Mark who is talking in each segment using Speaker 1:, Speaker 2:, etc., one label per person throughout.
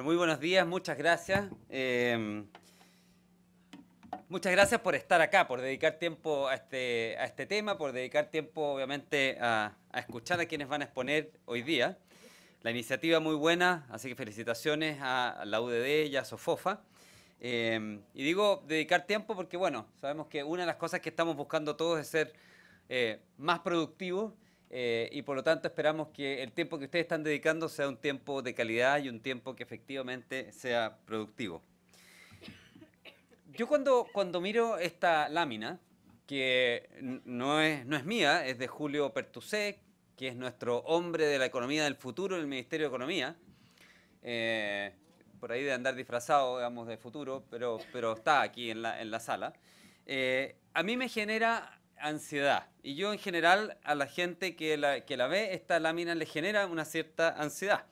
Speaker 1: muy buenos días, muchas gracias. Eh, muchas gracias por estar acá, por dedicar tiempo a este, este tema, por dedicar tiempo obviamente a, escuchar a quienes van a exponer hoy día. La iniciativa muy buena, así que felicitaciones a la UDD y a Sofofa. Eh, y digo dedicar tiempo porque, bueno, sabemos que una de las cosas que estamos buscando todos es ser eh, más productivos eh, y por lo tanto esperamos que el tiempo que ustedes están dedicando sea un tiempo de calidad y un tiempo que efectivamente sea productivo. Yo cuando, cuando miro esta lámina, que no es, no es mía, es de Julio Pertusé, que es nuestro hombre de la economía del futuro en el Ministerio de Economía, eh, por ahí de andar disfrazado, digamos, de futuro, pero, pero está aquí en la, en la sala, eh, a mí me genera ansiedad. Y yo en general a la gente que la, ve, esta lámina le genera una cierta ansiedad.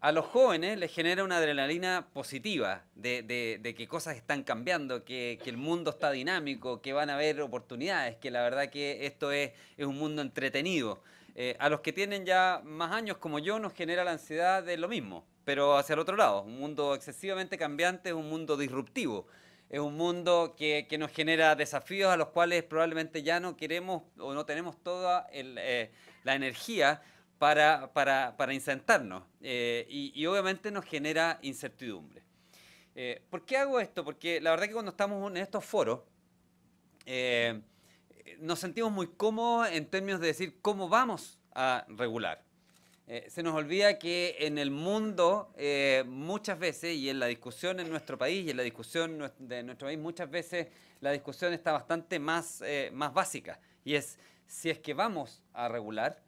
Speaker 1: A los jóvenes les genera una adrenalina positiva de, que cosas están cambiando, que, que, el mundo está dinámico, que van a haber oportunidades, que la verdad que esto es, un mundo entretenido. Eh, a los que tienen ya más años como yo nos genera la ansiedad de lo mismo, pero hacia el otro lado, un mundo excesivamente cambiante, un mundo disruptivo es un mundo que, nos genera desafíos a los cuales probablemente ya no queremos o no tenemos toda eh, la energía para, para, incentarnos. Eh, y, obviamente nos genera incertidumbre. Eh, ¿Por qué hago esto? Porque la verdad que cuando estamos en estos foros, nos sentimos muy cómodos en términos de decir cómo vamos a regular. Eh, se nos olvida que en el mundo eh, muchas veces, y en la discusión en nuestro país, y en la discusión de nuestro país muchas veces, la discusión está bastante más, eh, más básica, y es si es que vamos a regular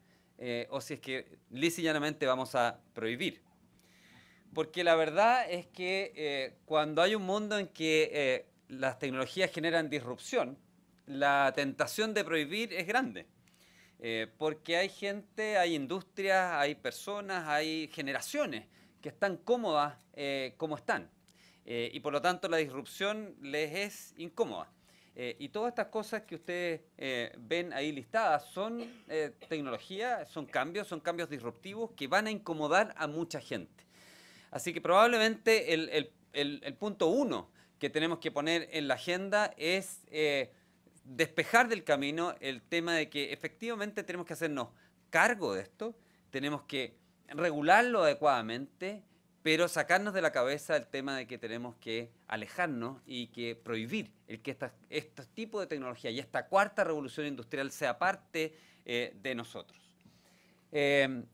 Speaker 1: o si es que lisa y llanamente vamos a prohibir. Porque la verdad es que cuando hay un mundo en que las tecnologías generan disrupción, la tentación de prohibir es grande. Eh, porque hay gente, hay industrias, hay personas, hay generaciones que están cómodas eh, como están. Eh, y por lo tanto la disrupción les es incómoda. y todas estas cosas que ustedes ven ahí listadas son tecnología, son cambios, son cambios disruptivos que van a incomodar a mucha gente. Así que probablemente el, punto uno que tenemos que poner en la agenda es despejar del camino el tema de que efectivamente tenemos que hacernos cargo de esto, tenemos que regularlo adecuadamente, pero sacarnos de la cabeza el tema de que tenemos que alejarnos y que prohibir el que este tipo de tecnología y esta cuarta revolución industrial sea parte eh, de nosotros. Eh,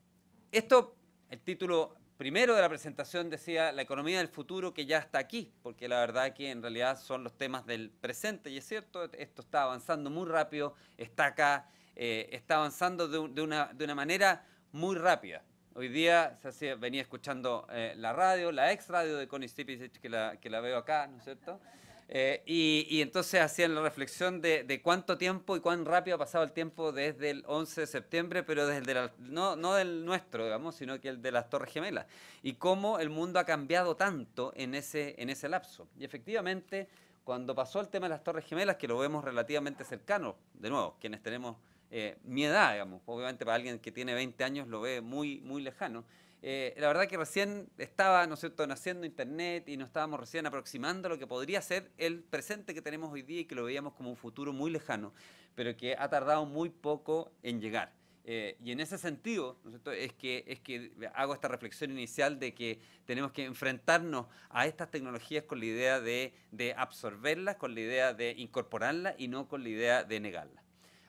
Speaker 1: esto, el título primero de la presentación decía la economía del futuro que ya está aquí, porque la verdad que en realidad son los temas del presente y es cierto, esto está avanzando muy rápido, está acá, eh, está avanzando de, una, manera muy rápida. Hoy día venía escuchando eh, la radio, la ex radio de Connie que la veo acá, ¿no es cierto? Eh, y, entonces hacían la reflexión de, cuánto tiempo y cuán rápido ha pasado el tiempo desde el 11 de septiembre, pero desde no, no del nuestro, digamos, sino que el de las Torres Gemelas. Y cómo el mundo ha cambiado tanto en ese, en ese lapso. Y efectivamente, cuando pasó el tema de las Torres Gemelas, que lo vemos relativamente cercano, de nuevo, quienes tenemos eh, mi edad, digamos, obviamente para alguien que tiene 20 años lo ve muy, muy lejano, eh, la verdad que recién estaba, ¿no es cierto?, naciendo Internet y nos estábamos recién aproximando lo que podría ser el presente que tenemos hoy día y que lo veíamos como un futuro muy lejano, pero que ha tardado muy poco en llegar. Eh, y en ese sentido, ¿no es, que, es que hago esta reflexión inicial de que tenemos que enfrentarnos a estas tecnologías con la idea de, de absorberlas, con la idea de incorporarlas y no con la idea de negarlas.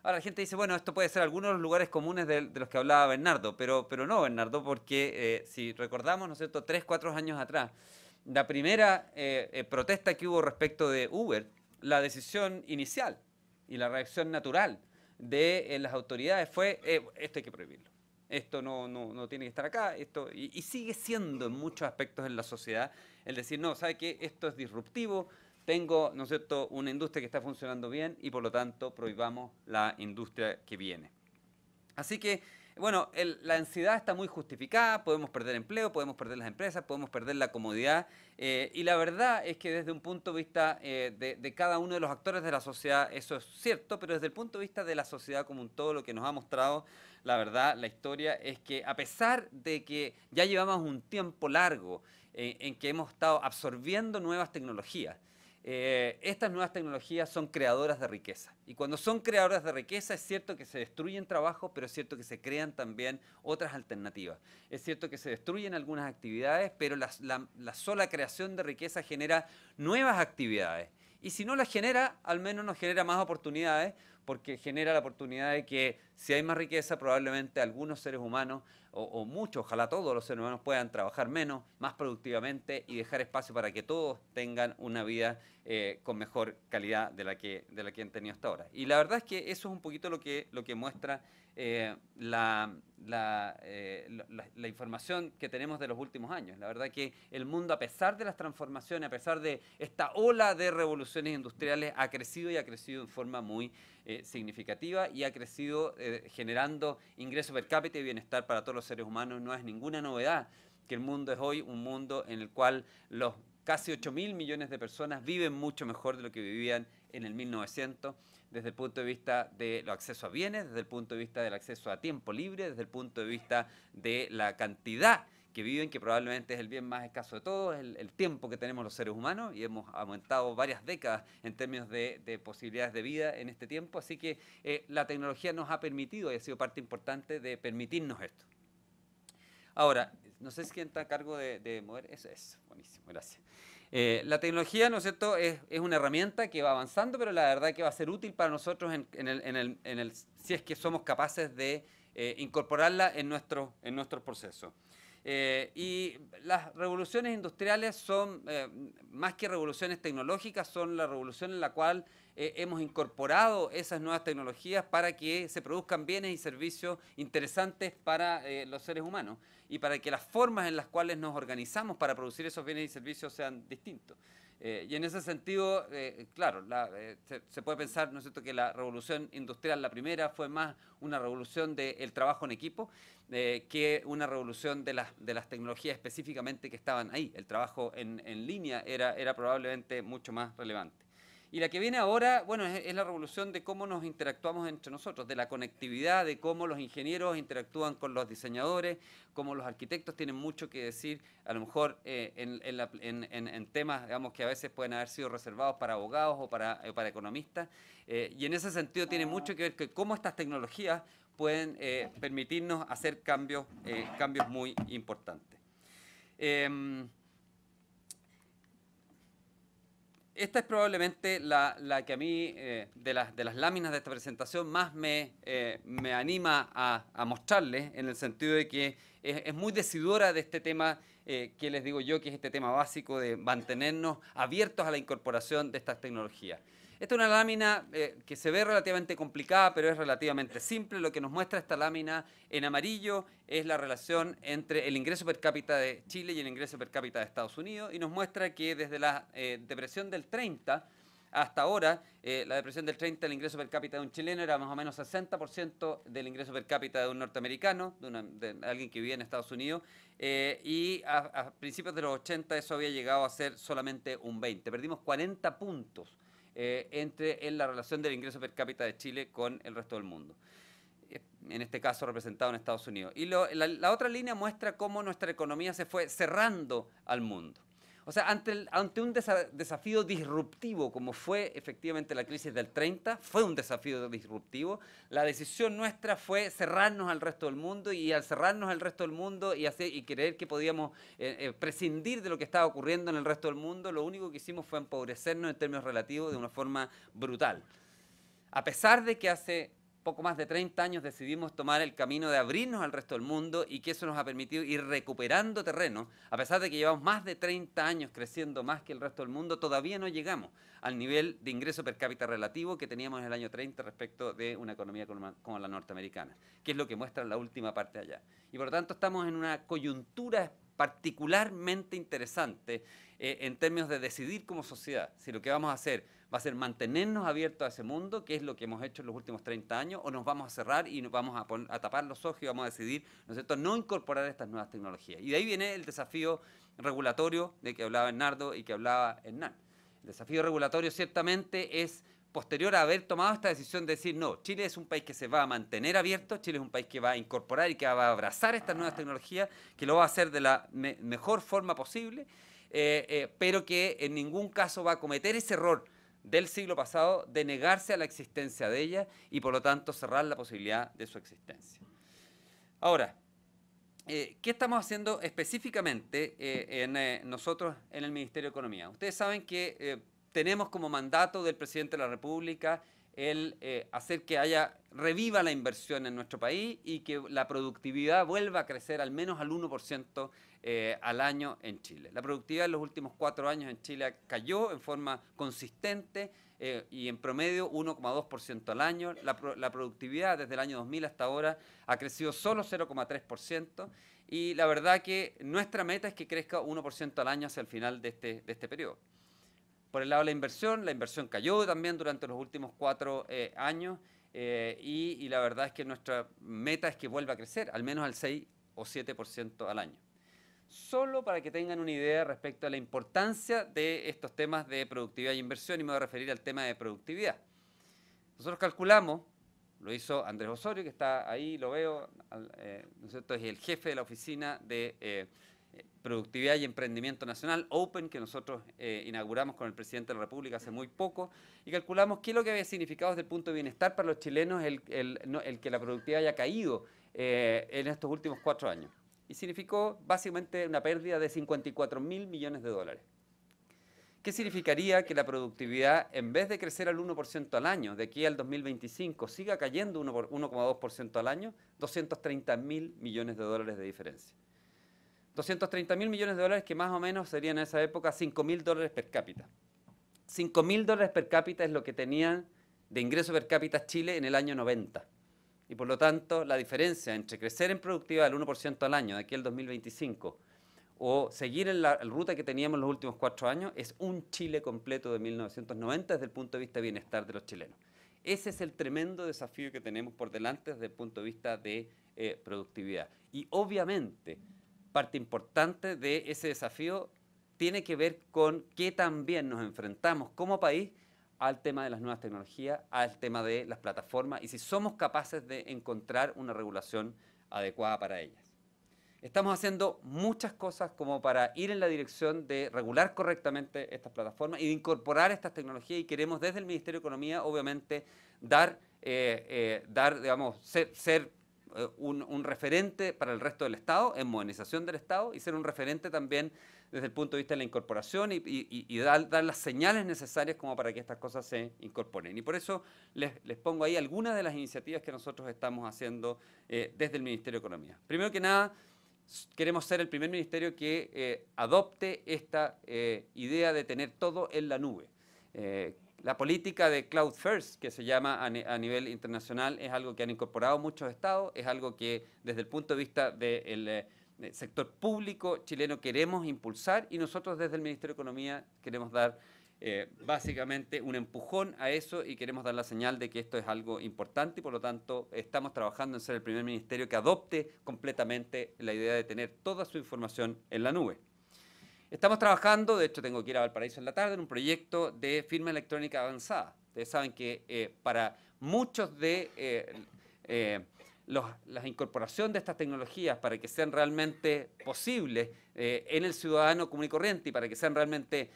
Speaker 1: Ahora la gente dice, bueno, esto puede ser algunos de los lugares comunes de, los que hablaba Bernardo, pero, pero no, Bernardo, porque eh, si recordamos, ¿no es cierto?, tres, cuatro años atrás, la primera eh, eh, protesta que hubo respecto de Uber, la decisión inicial y la reacción natural de las autoridades fue, esto hay que prohibirlo esto no, no, no, tiene que estar acá, esto, y, y, sigue siendo en muchos aspectos en la sociedad el decir, no, ¿sabe qué? Esto es disruptivo, tengo, ¿no es cierto?, una industria que está funcionando bien y por lo tanto prohibamos la industria que viene. Así que, bueno, la ansiedad está muy justificada, podemos perder empleo, podemos perder las empresas, podemos perder la comodidad eh, y la verdad es que desde un punto de vista eh, de, cada uno de los actores de la sociedad eso es cierto, pero desde el punto de vista de la sociedad como un todo lo que nos ha mostrado la verdad, la historia, es que a pesar de que ya llevamos un tiempo largo eh, en que hemos estado absorbiendo nuevas tecnologías, eh, estas nuevas tecnologías son creadoras de riqueza. Y cuando son creadoras de riqueza, es cierto que se destruyen trabajos, pero es cierto que se crean también otras alternativas. Es cierto que se destruyen algunas actividades, pero la, la sola creación de riqueza genera nuevas actividades. Y si no las genera, al menos nos genera más oportunidades, porque genera la oportunidad de que si hay más riqueza, probablemente algunos seres humanos, o, muchos, ojalá todos los seres humanos puedan trabajar menos, más productivamente y dejar espacio para que todos tengan una vida eh, con mejor calidad de la, que, de la que han tenido hasta ahora. Y la verdad es que eso es un poquito lo que, lo que muestra eh, eh, la, la, información que tenemos de los últimos años. La verdad que el mundo, a pesar de las transformaciones, a pesar de esta ola de revoluciones industriales, ha crecido y ha crecido en forma muy significativa y ha crecido eh, generando ingreso per cápita y bienestar para todos los seres humanos, no es ninguna novedad que el mundo es hoy un mundo en el cual los casi 8 mil millones de personas viven mucho mejor de lo que vivían en el 1900 desde el punto de vista del acceso a bienes, desde el punto de vista del acceso a tiempo libre, desde el punto de vista de la cantidad que viven, que probablemente es el bien más escaso de todos, el, el tiempo que tenemos los seres humanos y hemos aumentado varias décadas en términos de, posibilidades de vida en este tiempo, así que eh, la tecnología nos ha permitido y ha sido parte importante de permitirnos esto. Ahora, no sé si quién está a cargo de, mover, eso es, buenísimo, gracias. Eh, la tecnología, ¿no es cierto?, es, es, una herramienta que va avanzando, pero la verdad que va a ser útil para nosotros en, el, en, el, si es que somos capaces de eh, incorporarla en nuestros en nuestro procesos. Eh, y las revoluciones industriales son, eh, más que revoluciones tecnológicas, son la revolución en la cual eh, hemos incorporado esas nuevas tecnologías para que se produzcan bienes y servicios interesantes para los seres humanos y para que las formas en las cuales nos organizamos para producir esos bienes y servicios sean distintos. Eh, y en ese sentido, eh, claro, eh, se, puede pensar, ¿no es cierto?, que la revolución industrial, la primera, fue más una revolución del trabajo en equipo que una revolución de las, de las tecnologías específicamente que estaban ahí. El trabajo en, línea era probablemente mucho más relevante. Y la que viene ahora, bueno, es, la revolución de cómo nos interactuamos entre nosotros, de la conectividad, de cómo los ingenieros interactúan con los diseñadores, cómo los arquitectos tienen mucho que decir, a lo mejor eh, en, temas, digamos, que a veces pueden haber sido reservados para abogados o para, eh, economistas. Eh, y en ese sentido tiene mucho que ver que cómo estas tecnologías pueden permitirnos hacer cambios, cambios muy importantes. Em, Esta es probablemente la, que a mí, eh, de, las, de las láminas de esta presentación, más me, eh, anima a, mostrarles, en el sentido de que es, muy decidora de este tema eh, que les digo yo, que es este tema básico de mantenernos abiertos a la incorporación de estas tecnologías. Esta es una lámina eh, que se ve relativamente complicada, pero es relativamente simple. Lo que nos muestra esta lámina en amarillo es la relación entre el ingreso per cápita de Chile y el ingreso per cápita de Estados Unidos y nos muestra que desde la eh, depresión del 30 hasta ahora, eh, la depresión del 30, el ingreso per cápita de un chileno era más o menos 60% del ingreso per cápita de un norteamericano, de, alguien que vivía en Estados Unidos, y a, principios de los 80 eso había llegado a ser solamente un 20. Perdimos 40 puntos eh, entre en la relación del ingreso per cápita de Chile con el resto del mundo eh, en este caso representado en Estados Unidos. Y la, otra línea muestra cómo nuestra economía se fue cerrando al mundo. O sea, ante, ante un desafío disruptivo como fue efectivamente la crisis del 30, fue un desafío disruptivo, la decisión nuestra fue cerrarnos al resto del mundo y al cerrarnos al resto del mundo y, hacer, y creer que podíamos eh, eh, prescindir de lo que estaba ocurriendo en el resto del mundo, lo único que hicimos fue empobrecernos en términos relativos de una forma brutal. A pesar de que hace poco más de 30 años decidimos tomar el camino de abrirnos al resto del mundo y que eso nos ha permitido ir recuperando terreno. A pesar de que llevamos más de 30 años creciendo más que el resto del mundo, todavía no llegamos al nivel de ingreso per cápita relativo que teníamos en el año 30 respecto de una economía como la norteamericana, que es lo que muestra la última parte allá. Y por lo tanto estamos en una coyuntura particularmente interesante eh, en términos de decidir como sociedad si lo que vamos a hacer va a ser mantenernos abiertos a ese mundo, que es lo que hemos hecho en los últimos 30 años, o nos vamos a cerrar y nos vamos a, tapar los ojos y vamos a decidir, ¿no no incorporar estas nuevas tecnologías. Y de ahí viene el desafío regulatorio de que hablaba Bernardo y que hablaba Hernán. El desafío regulatorio ciertamente es posterior a haber tomado esta decisión de decir, no, Chile es un país que se va a mantener abierto, Chile es un país que va a incorporar y que va a abrazar estas nuevas ah. tecnologías, que lo va a hacer de la mejor forma posible, eh, eh, pero que en ningún caso va a cometer ese error del siglo pasado de negarse a la existencia de ella y por lo tanto cerrar la posibilidad de su existencia. Ahora, eh, ¿qué estamos haciendo específicamente nosotros en el Ministerio de Economía? Ustedes saben que tenemos como mandato del presidente de la República el eh, hacer que haya, reviva la inversión en nuestro país y que la productividad vuelva a crecer al menos al 1% eh, al año en Chile. La productividad en los últimos cuatro años en Chile cayó en forma consistente eh, y en promedio 1,2% al año. La, productividad desde el año 2000 hasta ahora ha crecido solo 0,3%. Y la verdad que nuestra meta es que crezca 1% al año hacia el final de este, de este periodo. Por el lado de la inversión, la inversión cayó también durante los últimos cuatro eh, años eh, y, la verdad es que nuestra meta es que vuelva a crecer, al menos al 6 o 7% al año. Solo para que tengan una idea respecto a la importancia de estos temas de productividad e inversión, y me voy a referir al tema de productividad. Nosotros calculamos, lo hizo Andrés Osorio, que está ahí, lo veo, eh, es el jefe de la oficina de Productividad y Emprendimiento Nacional, Open, que nosotros eh, inauguramos con el presidente de la República hace muy poco, y calculamos qué es lo que había significado desde el punto de bienestar para los chilenos el, que la productividad haya caído eh, en estos últimos cuatro años. Y significó básicamente una pérdida de 54 mil millones de dólares. ¿Qué significaría que la productividad, en vez de crecer al 1% al año, de aquí al 2025, siga cayendo 1,2% al año? 230 mil millones de dólares de diferencia. 230 mil millones de dólares, que más o menos serían en esa época 5 mil dólares per cápita. 5 mil dólares per cápita es lo que tenían de ingreso per cápita Chile en el año 90. Y por lo tanto, la diferencia entre crecer en productividad al 1% al año de aquí al 2025 o seguir en la ruta que teníamos los últimos cuatro años es un Chile completo de 1990 desde el punto de vista de bienestar de los chilenos. Ese es el tremendo desafío que tenemos por delante desde el punto de vista de eh, productividad. Y obviamente parte importante de ese desafío tiene que ver con qué también nos enfrentamos como país al tema de las nuevas tecnologías, al tema de las plataformas y si somos capaces de encontrar una regulación adecuada para ellas. Estamos haciendo muchas cosas como para ir en la dirección de regular correctamente estas plataformas y de incorporar estas tecnologías y queremos desde el Ministerio de Economía, obviamente, dar, eh, eh, dar digamos, ser, ser eh, un, referente para el resto del Estado, en modernización del Estado, y ser un referente también desde el punto de vista de la incorporación y, dar, las señales necesarias como para que estas cosas se incorporen. Y por eso les, pongo ahí algunas de las iniciativas que nosotros estamos haciendo eh, desde el Ministerio de Economía. Primero que nada, queremos ser el primer ministerio que eh, adopte esta idea de tener todo en la nube. La política de Cloud First, que se llama a, nivel internacional, es algo que han incorporado muchos estados, es algo que desde el punto de vista del... Eh, sector público chileno queremos impulsar y nosotros desde el Ministerio de Economía queremos dar eh, básicamente un empujón a eso y queremos dar la señal de que esto es algo importante y por lo tanto estamos trabajando en ser el primer ministerio que adopte completamente la idea de tener toda su información en la nube. Estamos trabajando, de hecho tengo que ir a Valparaíso en la tarde, en un proyecto de firma electrónica avanzada. Ustedes saben que eh, para muchos de las eh, eh incorporación de estas tecnologías para que sean realmente posibles eh, en el ciudadano común y corriente y para que sean realmente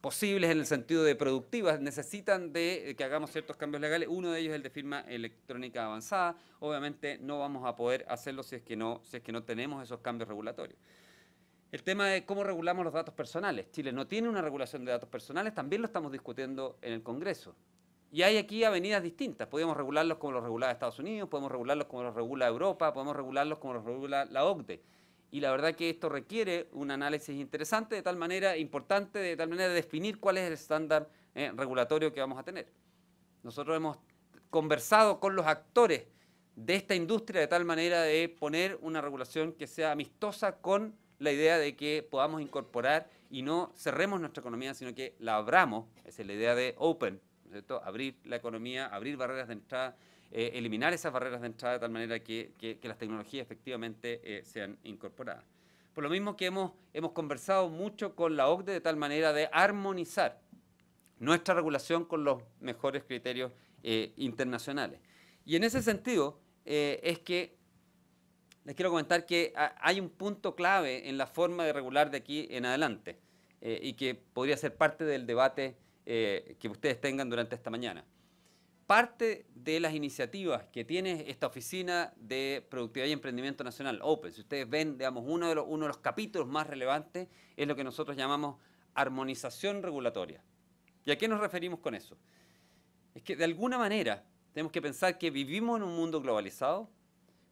Speaker 1: posibles en el sentido de productivas necesitan de que hagamos ciertos cambios legales. Uno de ellos es el de firma electrónica avanzada. Obviamente no vamos a poder hacerlo si es que no, si es que no tenemos esos cambios regulatorios. El tema de cómo regulamos los datos personales. Chile no tiene una regulación de datos personales, también lo estamos discutiendo en el Congreso. Y hay aquí avenidas distintas. Podemos regularlos como los regula Estados Unidos, podemos regularlos como los regula Europa, podemos regularlos como los regula la OCDE. Y la verdad que esto requiere un análisis interesante, de tal manera importante, de tal manera de definir cuál es el estándar eh, regulatorio que vamos a tener. Nosotros hemos conversado con los actores de esta industria de tal manera de poner una regulación que sea amistosa con la idea de que podamos incorporar y no cerremos nuestra economía, sino que la abramos, es la idea de open, abrir la economía, abrir barreras de entrada, eh, eliminar esas barreras de entrada de tal manera que, las tecnologías efectivamente eh, sean incorporadas. Por lo mismo que hemos, hemos conversado mucho con la OCDE de tal manera de armonizar nuestra regulación con los mejores criterios eh, internacionales. Y en ese sentido es que les quiero comentar que ah, hay un punto clave en la forma de regular de aquí en adelante eh, y que podría ser parte del debate eh, que ustedes tengan durante esta mañana. Parte de las iniciativas que tiene esta Oficina de Productividad y Emprendimiento Nacional, OPEN, si ustedes ven, digamos, uno de los, uno de los capítulos más relevantes es lo que nosotros llamamos armonización regulatoria. ¿Y a qué nos referimos con eso? Es que de alguna manera tenemos que pensar que vivimos en un mundo globalizado,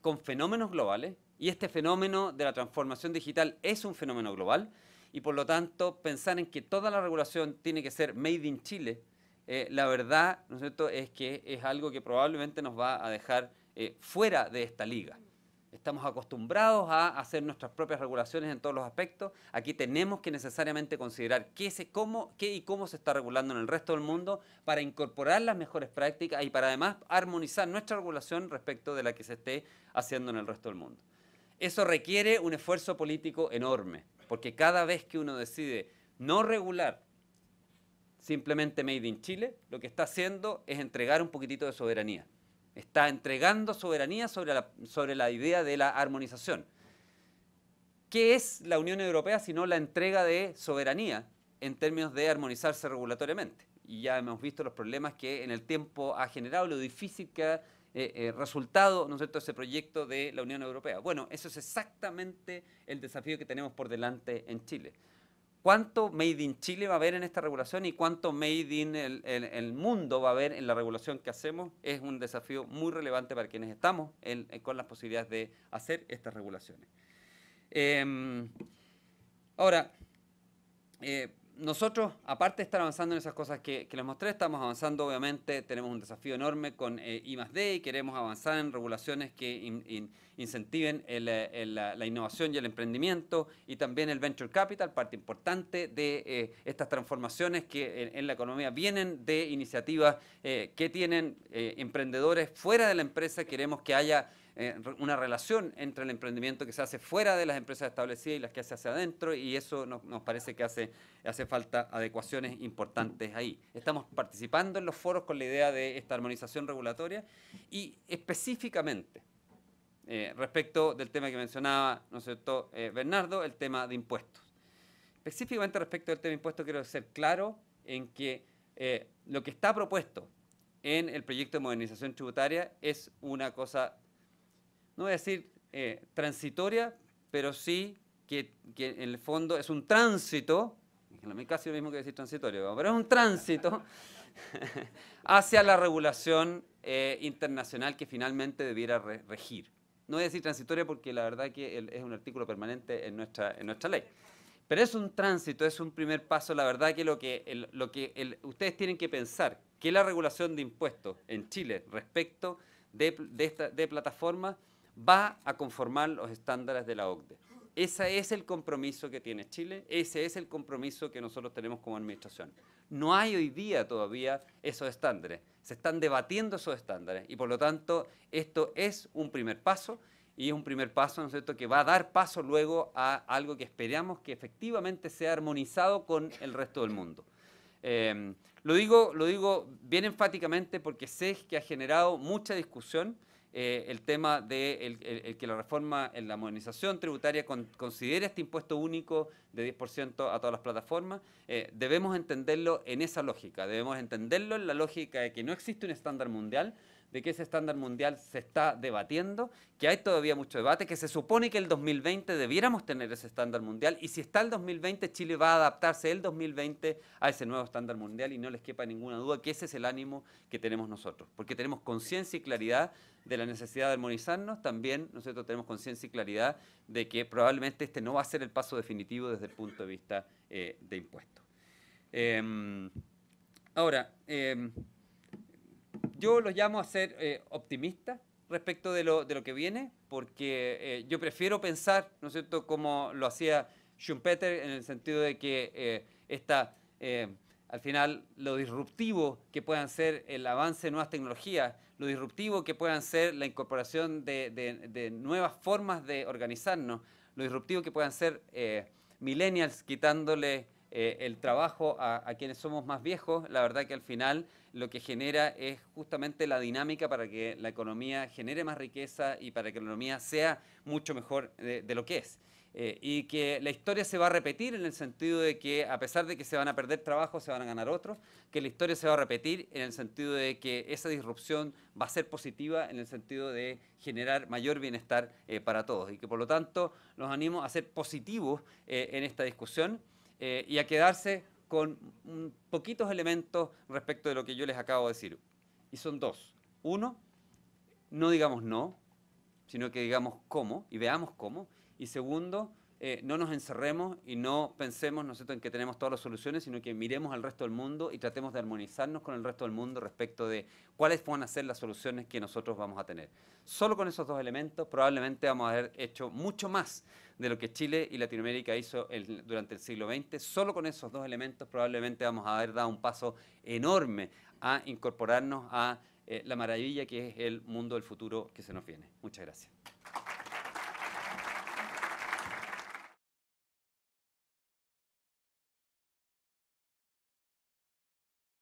Speaker 1: con fenómenos globales y este fenómeno de la transformación digital es un fenómeno global y por lo tanto pensar en que toda la regulación tiene que ser made in Chile, eh, la verdad ¿no es, cierto? es que es algo que probablemente nos va a dejar eh, fuera de esta liga. Estamos acostumbrados a hacer nuestras propias regulaciones en todos los aspectos. Aquí tenemos que necesariamente considerar qué, se, cómo, qué y cómo se está regulando en el resto del mundo para incorporar las mejores prácticas y para además armonizar nuestra regulación respecto de la que se esté haciendo en el resto del mundo. Eso requiere un esfuerzo político enorme, porque cada vez que uno decide no regular simplemente Made in Chile, lo que está haciendo es entregar un poquitito de soberanía. Está entregando soberanía sobre la, idea de la armonización. ¿Qué es la Unión Europea sino la entrega de soberanía en términos de armonizarse regulatoriamente? Y ya hemos visto los problemas que en el tiempo ha generado, lo difícil que ha eh, eh, resultado ¿no ese proyecto de la Unión Europea. Bueno, eso es exactamente el desafío que tenemos por delante en Chile cuánto Made in Chile va a haber en esta regulación y cuánto Made in el, mundo va a haber en la regulación que hacemos es un desafío muy relevante para quienes estamos con las posibilidades de hacer estas regulaciones. Em, ahora, eh, nosotros, aparte de estar avanzando en esas cosas que, les mostré, estamos avanzando, obviamente, tenemos un desafío enorme con eh, I+.D. y queremos avanzar en regulaciones que incentiven eh, la, innovación y el emprendimiento y también el venture capital, parte importante de eh, estas transformaciones que en, la economía vienen de iniciativas que tienen emprendedores fuera de la empresa, queremos que haya eh, una relación entre el emprendimiento que se hace fuera de las empresas establecidas y las que se hace adentro, y eso nos, parece que hace, hace falta adecuaciones importantes ahí. Estamos participando en los foros con la idea de esta armonización regulatoria y específicamente eh, respecto del tema que mencionaba, ¿no cierto, eh, Bernardo, el tema de impuestos. Específicamente respecto del tema de impuestos, quiero ser claro en que lo que está propuesto en el proyecto de modernización tributaria es una cosa no voy a decir eh, transitoria, pero sí que, en el fondo es un tránsito, es casi lo mismo que decir transitorio, pero es un tránsito hacia la regulación eh, internacional que finalmente debiera regir. No voy a decir transitoria porque la verdad que es un artículo permanente en nuestra, en nuestra ley. Pero es un tránsito, es un primer paso. La verdad que lo que, lo que ustedes tienen que pensar, que la regulación de impuestos en Chile respecto de plataformas va a conformar los estándares de la OCDE. Ese es el compromiso que tiene Chile, ese es el compromiso que nosotros tenemos como administración. No hay hoy día todavía esos estándares, se están debatiendo esos estándares y por lo tanto esto es un primer paso y es un primer paso, ¿no es cierto?, que va a dar paso luego a algo que esperamos que efectivamente sea armonizado con el resto del mundo. Em, lo digo bien enfáticamente porque sé que ha generado mucha discusión. Eh, el tema de el, que la reforma en la modernización tributaria con, considere este impuesto único de 10% a todas las plataformas, eh, debemos entenderlo en esa lógica, debemos entenderlo en la lógica de que no existe un estándar mundial, de que ese estándar mundial se está debatiendo, que hay todavía mucho debate, que se supone que el 2020 debiéramos tener ese estándar mundial y si está el 2020, Chile va a adaptarse el 2020 a ese nuevo estándar mundial y no les quepa ninguna duda que ese es el ánimo que tenemos nosotros, porque tenemos conciencia y claridad de la necesidad de armonizarnos, también nosotros tenemos conciencia y claridad de que probablemente este no va a ser el paso definitivo desde el punto de vista eh, de impuestos. Em, ahora, em, yo los llamo a ser eh, optimistas respecto de lo, de lo, que viene, porque eh, yo prefiero pensar, ¿no es cierto?, como lo hacía Schumpeter, en el sentido de que eh, está, al final, lo disruptivo que puedan ser el avance de nuevas tecnologías, lo disruptivo que puedan ser la incorporación de, de nuevas formas de organizarnos, lo disruptivo que puedan ser millennials quitándole eh, el trabajo a, quienes somos más viejos, la verdad que al final lo que genera es justamente la dinámica para que la economía genere más riqueza y para que la economía sea mucho mejor de, lo que es. Eh, y que la historia se va a repetir en el sentido de que a pesar de que se van a perder trabajos, se van a ganar otros, que la historia se va a repetir en el sentido de que esa disrupción va a ser positiva en el sentido de generar mayor bienestar eh, para todos y que por lo tanto los animo a ser positivos en esta discusión. Eh, y a quedarse con poquitos elementos respecto de lo que yo les acabo de decir. Y son dos. Uno, no digamos no, sino que digamos cómo y veamos cómo. Y segundo, eh, no nos encerremos y no pensemos nosotros en que tenemos todas las soluciones, sino que miremos al resto del mundo y tratemos de armonizarnos con el resto del mundo respecto de cuáles van a ser las soluciones que nosotros vamos a tener. Solo con esos dos elementos probablemente vamos a haber hecho mucho más de lo que Chile y Latinoamérica hizo durante el siglo XX. Solo con esos dos elementos probablemente vamos a haber dado un paso enorme a incorporarnos a eh, la maravilla que es el mundo del futuro que se nos viene. Muchas gracias.